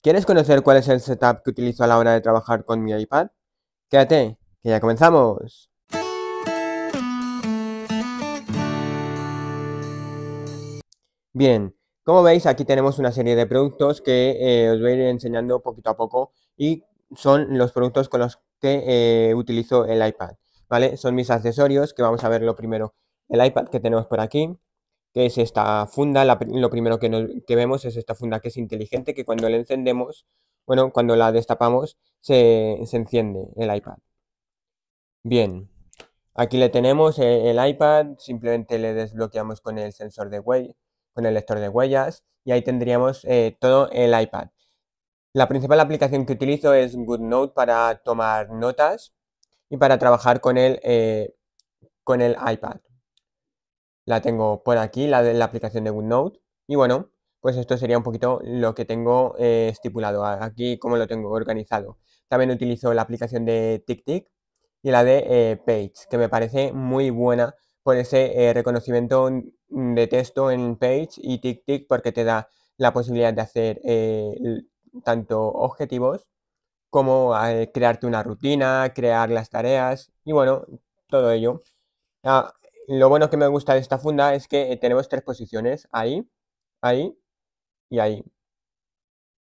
¿Quieres conocer cuál es el setup que utilizo a la hora de trabajar con mi iPad? Quédate, que ya comenzamos. Bien, como veis aquí tenemos una serie de productos que eh, os voy a ir enseñando poquito a poco y son los productos con los que eh, utilizo el iPad, ¿vale? Son mis accesorios que vamos a ver lo primero. El iPad que tenemos por aquí, que es esta funda. lo primero que, vemos es esta funda que es inteligente, que cuando la encendemos, bueno, cuando la destapamos, se, enciende el iPad. Bien, aquí le tenemos e, el, iPad, simplemente le desbloqueamos con el sensor de huellas con el lector de huellas y ahí tendríamos eh, todo el iPad. La principal aplicación que utilizo es GoodNote para tomar notas y para trabajar con el, eh, con el iPad la tengo por aquí, la de la aplicación de GoodNote. Y bueno, pues esto sería un poquito lo que tengo eh, estipulado aquí, como lo tengo organizado. También utilizo la aplicación de TickTick y la de eh, Page, que me parece muy buena por ese eh, reconocimiento de texto en Page y TickTick, porque te da la posibilidad de hacer tanto objetivos como crearte una rutina, crear las tareas y bueno, todo ello. Ah, lo bueno que me gusta de esta funda es que eh, tenemos tres posiciones, ahí, ahí y ahí.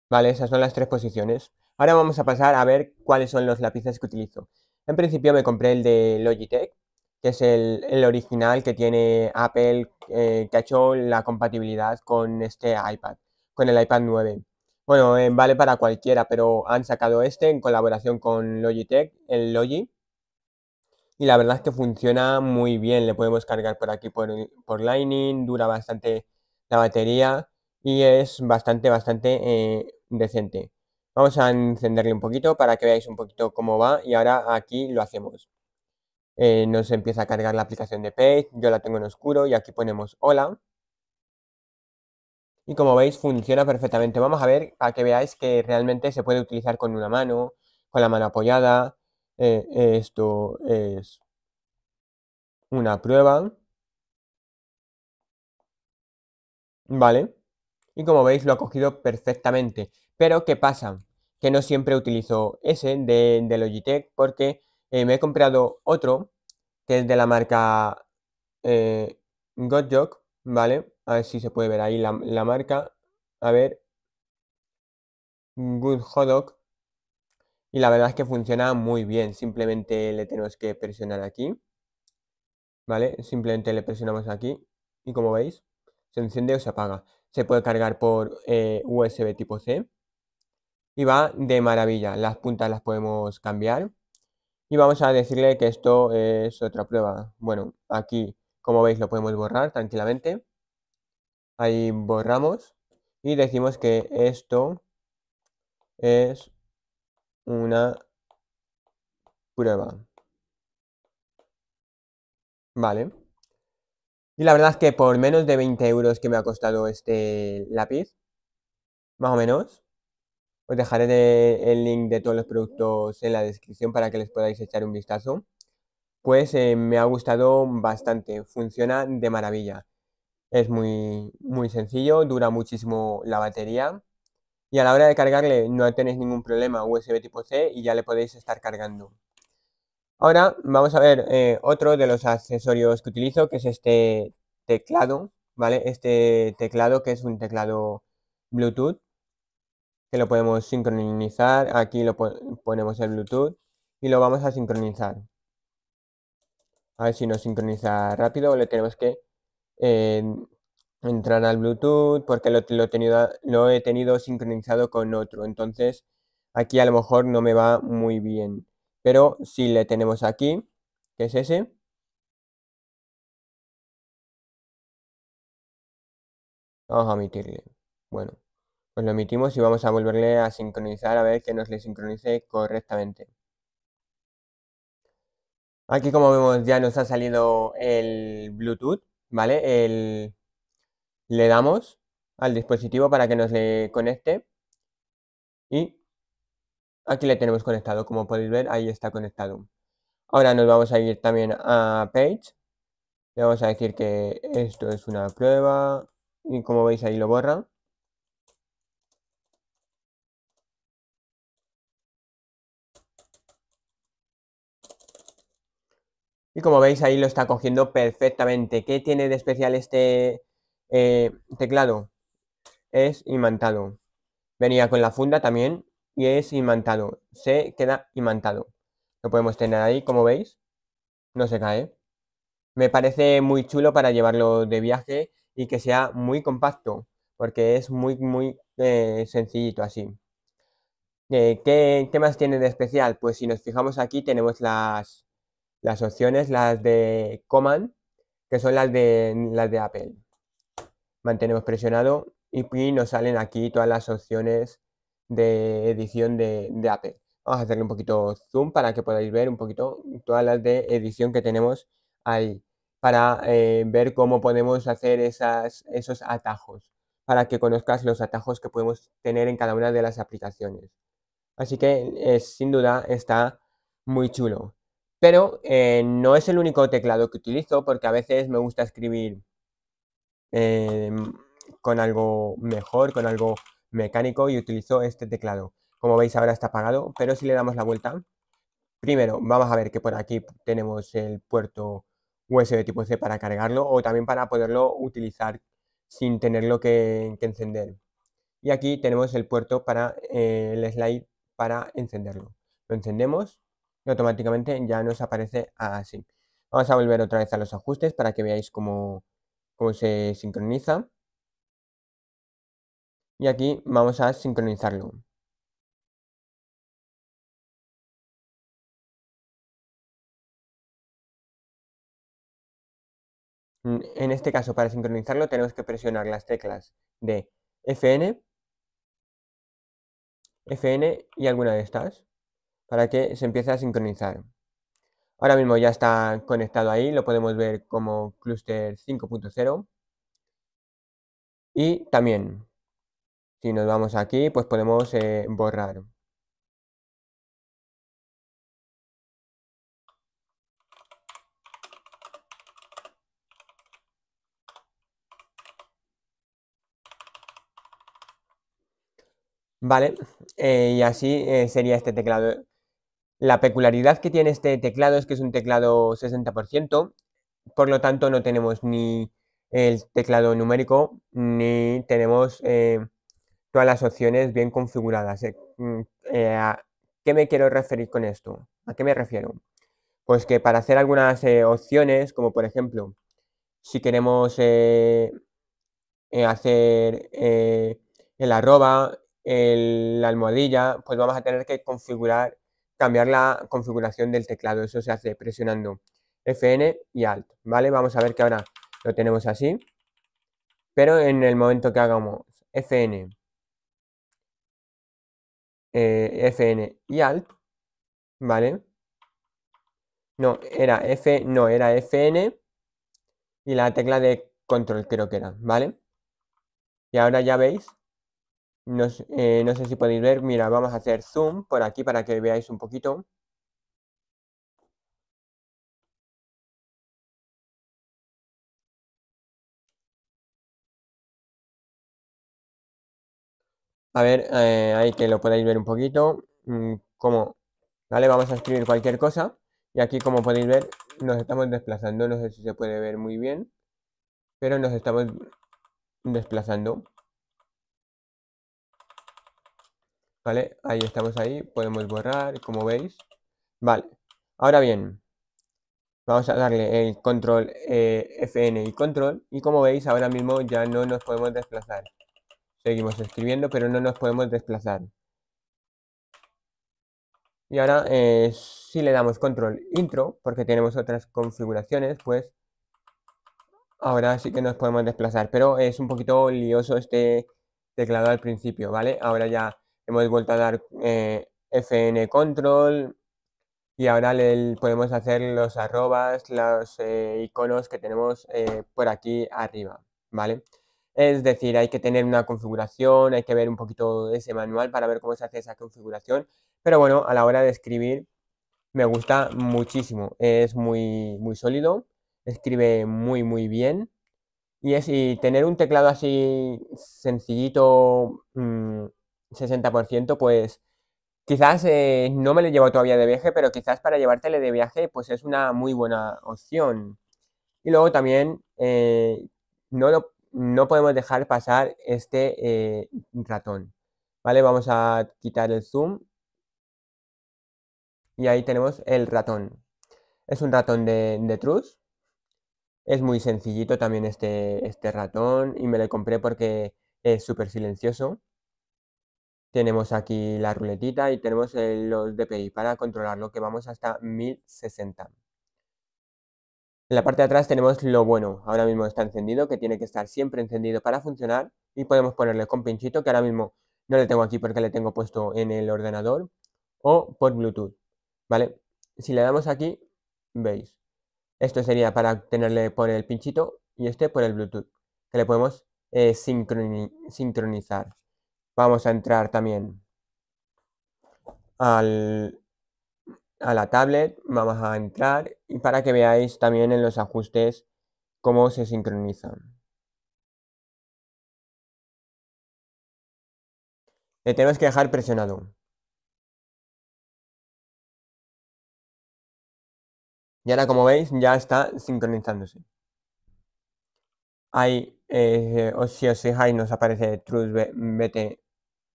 Vale, esas son las tres posiciones. Ahora vamos a pasar a ver cuáles son los lápices que utilizo. En principio me compré el de Logitech, que es el, original que tiene Apple, eh, que ha hecho la compatibilidad con este iPad, con el iPad 9. Bueno, eh, vale para cualquiera, pero han sacado este en colaboración con Logitech, el Logi, y la verdad es que funciona muy bien. Le podemos cargar por aquí por, por Lightning, dura bastante la batería y es bastante, bastante eh, decente. Vamos a encenderle un poquito para que veáis un poquito cómo va y ahora aquí lo hacemos. Eh, nos empieza a cargar la aplicación de Page, yo la tengo en oscuro y aquí ponemos hola. Y como veis funciona perfectamente. Vamos a ver para que veáis que realmente se puede utilizar con una mano, con la mano apoyada, eh, esto es una prueba. ¿Vale? Y como veis lo ha cogido perfectamente. Pero ¿qué pasa? Que no siempre utilizo ese de, Logitech porque eh, me he comprado otro que es de la marca eh, ¿vale? A ver si se puede ver ahí la, marca. A ver. Good y la verdad es que funciona muy bien. Simplemente le tenemos que presionar aquí. ¿Vale? Simplemente le presionamos aquí. Y como veis, se enciende o se apaga. Se puede cargar por eh, USB tipo C. Y va de maravilla. Las puntas las podemos cambiar. Y vamos a decirle que esto es otra prueba. Bueno, aquí, como veis, lo podemos borrar tranquilamente. Ahí borramos. Y decimos que esto es una prueba. Vale. Y la verdad es que por menos de 20 euros que me ha costado este lápiz, más o menos, os dejaré el link de todos los productos en la descripción para que les podáis echar un vistazo. Pues eh, me ha gustado bastante, funciona de maravilla. Es muy, muy sencillo, dura muchísimo la batería y a la hora de cargarle no tenéis ningún problema USB tipo C y ya le podéis estar cargando. Ahora vamos a ver eh, otro de los accesorios que utilizo, que es este teclado, ¿vale? Este teclado que es un teclado Bluetooth, que lo podemos sincronizar, aquí lo ponemos el Bluetooth y lo vamos a sincronizar. A ver si nos sincroniza rápido, le tenemos que eh, entrar al Bluetooth porque lo, he tenido sincronizado con otro. Entonces aquí a lo mejor no me va muy bien. Pero si le tenemos aquí, que es ese. Vamos a omitirle. Bueno, pues lo omitimos y vamos a volverle a sincronizar a ver que nos le sincronice correctamente. Aquí como vemos ya nos ha salido el Bluetooth, ¿vale? El, le damos al dispositivo para que nos le conecte y aquí le tenemos conectado, como podéis ver ahí está conectado. Ahora nos vamos a ir también a Page, le vamos a decir que esto es una prueba y como veis ahí lo borra. Y como veis ahí lo está cogiendo perfectamente. ¿Qué tiene de especial este, eh, teclado es imantado. Venía con la funda también y es imantado. Se queda imantado. Lo podemos tener ahí, como veis. No se cae. Me parece muy chulo para llevarlo de viaje y que sea muy compacto, porque es muy, muy eh, sencillito así. Eh, ¿qué, temas más tiene de especial? Pues si nos fijamos aquí tenemos las, las opciones, las de Command, que son las de, las de Apple mantenemos presionado y, nos salen aquí todas las opciones de edición de, de Apple. Vamos a hacerle un poquito zoom para que podáis ver un poquito todas las de edición que tenemos ahí para eh, ver cómo podemos hacer esas, esos atajos, para que conozcas los atajos que podemos tener en cada una de las aplicaciones. Así que eh, sin duda está muy chulo. Pero eh, no es el único teclado que utilizo porque a veces me gusta escribir Em, con algo mejor, con algo mecánico y utilizo este teclado. Como veis ahora está apagado, pero si le damos la vuelta, primero vamos a ver que por aquí tenemos el puerto USB tipo C para cargarlo o también para poderlo utilizar sin tenerlo que, encender. Y aquí tenemos el puerto para eh, el slide para encenderlo. Lo encendemos y automáticamente ya nos aparece así. Vamos a volver otra vez a los ajustes para que veáis cómo, cómo pues, se sincroniza. Y aquí vamos a sincronizarlo. Mm, en este caso, para sincronizarlo, tenemos que presionar las teclas de Fn, Fn y alguna de estas, para que se empiece a sincronizar. Ahora mismo ya está conectado ahí, lo podemos ver como cluster 5.0. Y también, si nos vamos aquí, pues podemos eh, borrar. Vale, eh, y así eh, sería este teclado. La peculiaridad que tiene este teclado es que es un teclado 60%, por lo tanto no tenemos ni el teclado numérico ni tenemos eh, todas las opciones bien configuradas. Eh, mm, eh, ¿A qué me quiero referir con esto? ¿A qué me refiero? Pues que para hacer algunas opciones, como por ejemplo, si queremos hacer el arroba, la almohadilla, pues vamos a tener que configurar cambiar la configuración del teclado. Eso se hace presionando Fn y Alt, ¿vale? Vamos a ver que ahora lo tenemos así. Pero en el momento que hagamos Fn, eh, Fn y Alt, ¿vale? No, era F, no, era Fn y la tecla de control creo que era, ¿vale? Y ahora ya veis eh, no, sé si podéis ver, mira, vamos a hacer zoom por aquí para que veáis un poquito. A ver, eh, ahí que lo podéis ver un poquito. Mm, como, ¿vale? Vamos a escribir cualquier cosa. Y aquí, como podéis ver, nos estamos desplazando. No sé si se puede ver muy bien. Pero nos estamos desplazando. Ahí estamos ahí, podemos borrar, como veis. Vale, ahora bien, vamos a darle el control eh, Fn y control y como veis ahora mismo ya no nos podemos desplazar. Seguimos escribiendo pero no nos podemos desplazar. Y ahora eh, si le damos control intro, porque tenemos otras configuraciones, pues ahora sí que nos podemos desplazar. Pero es un poquito lioso este teclado al principio, ¿vale? Ahora ya hemos vuelto a dar eh, fn control y ahora le podemos hacer los arrobas, los eh, iconos que tenemos eh, por aquí arriba, ¿vale? Es decir, hay que tener una configuración, hay que ver un poquito ese manual para ver cómo se hace esa configuración. Pero bueno, a la hora de escribir me gusta muchísimo. Es muy, muy sólido, escribe muy, muy bien. Y, es, y tener un teclado así sencillito, mm, 60%, pues quizás eh, no me lo llevo todavía de viaje, pero quizás para llevártelo de viaje, pues es una muy buena opción. Y luego también eh, no, no podemos dejar pasar este eh, ratón. ¿Vale? Vamos a quitar el zoom. Y ahí tenemos el ratón. Es un ratón de, de Es muy sencillito también este, este ratón y me lo compré porque es súper silencioso. Tenemos aquí la ruletita y tenemos los DPI para controlarlo que vamos hasta 1060. En la parte de atrás tenemos lo bueno. Ahora mismo está encendido, que tiene que estar siempre encendido para funcionar. Y podemos ponerle con pinchito, que ahora mismo no le tengo aquí porque le tengo puesto en el ordenador. O por Bluetooth, ¿vale? Si le damos aquí, veis. Esto sería para tenerle por el pinchito y este por el Bluetooth, que le podemos eh, sincronizar. Vamos a entrar también a la tablet. Vamos a entrar y para que veáis también en los ajustes cómo se sincronizan. Le tenemos que dejar presionado. Y ahora como veis ya está sincronizándose. Ahí, o eh, si os fijáis, nos aparece Truth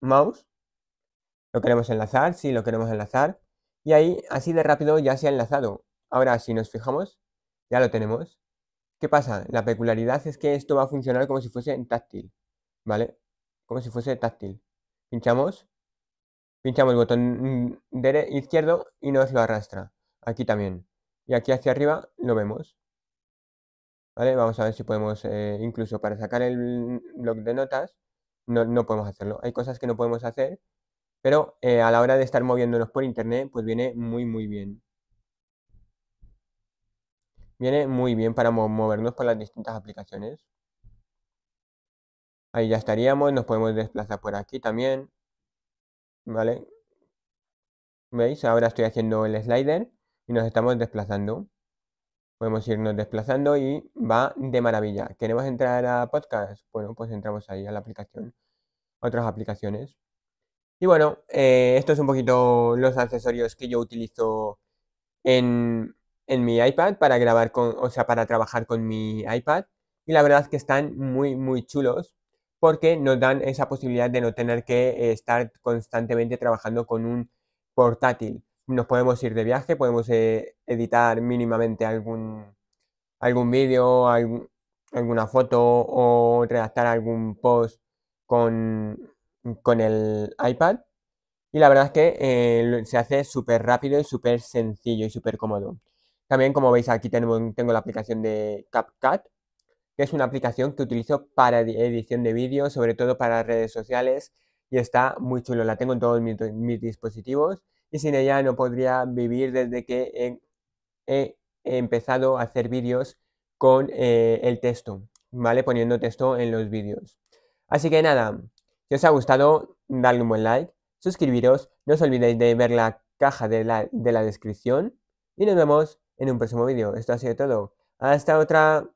mouse. Lo queremos enlazar, sí, lo queremos enlazar. Y ahí, así de rápido, ya se ha enlazado. Ahora, si nos fijamos, ya lo tenemos. ¿Qué pasa? La peculiaridad es que esto va a funcionar como si fuese táctil, ¿vale? Como si fuese táctil. Pinchamos, pinchamos el botón mm, izquierdo y nos lo arrastra. Aquí también. Y aquí hacia arriba lo vemos. ¿Vale? Vamos a ver si podemos, eh, incluso para sacar el mm, blog de notas, no, podemos hacerlo. Hay cosas que no podemos hacer, pero eh, a la hora de estar moviéndonos por internet, pues viene muy, muy bien. Viene muy bien para movernos por las distintas aplicaciones. Ahí ya estaríamos, nos podemos desplazar por aquí también. ¿Vale? ¿Veis? Ahora estoy haciendo el slider y nos estamos desplazando podemos irnos desplazando y va de maravilla. ¿Queremos entrar a podcast? Bueno, pues entramos ahí a la aplicación, otras aplicaciones. Y bueno, estos eh, esto es un poquito los accesorios que yo utilizo en, en mi iPad para grabar con, o sea, para trabajar con mi iPad. Y la verdad es que están muy, muy chulos porque nos dan esa posibilidad de no tener que estar constantemente trabajando con un portátil nos podemos ir de viaje, podemos eh, editar mínimamente algún, algún vídeo, alguna foto o redactar algún post con, el iPad. Y la verdad es que eh, se hace súper rápido y súper sencillo y súper cómodo. También, como veis, aquí tengo, tengo la aplicación de CapCut, que es una aplicación que utilizo para edición de vídeos, sobre todo para redes sociales, y está muy chulo. La tengo en todos mis dispositivos y sin ella no podría vivir desde que he, empezado a hacer vídeos con eh, el texto, ¿vale? Poniendo texto en los vídeos. Así que nada, si os ha gustado, darle un buen like, suscribiros, no os olvidéis de ver la caja de la descripción y nos vemos en un próximo vídeo. Esto ha sido todo. Hasta otra.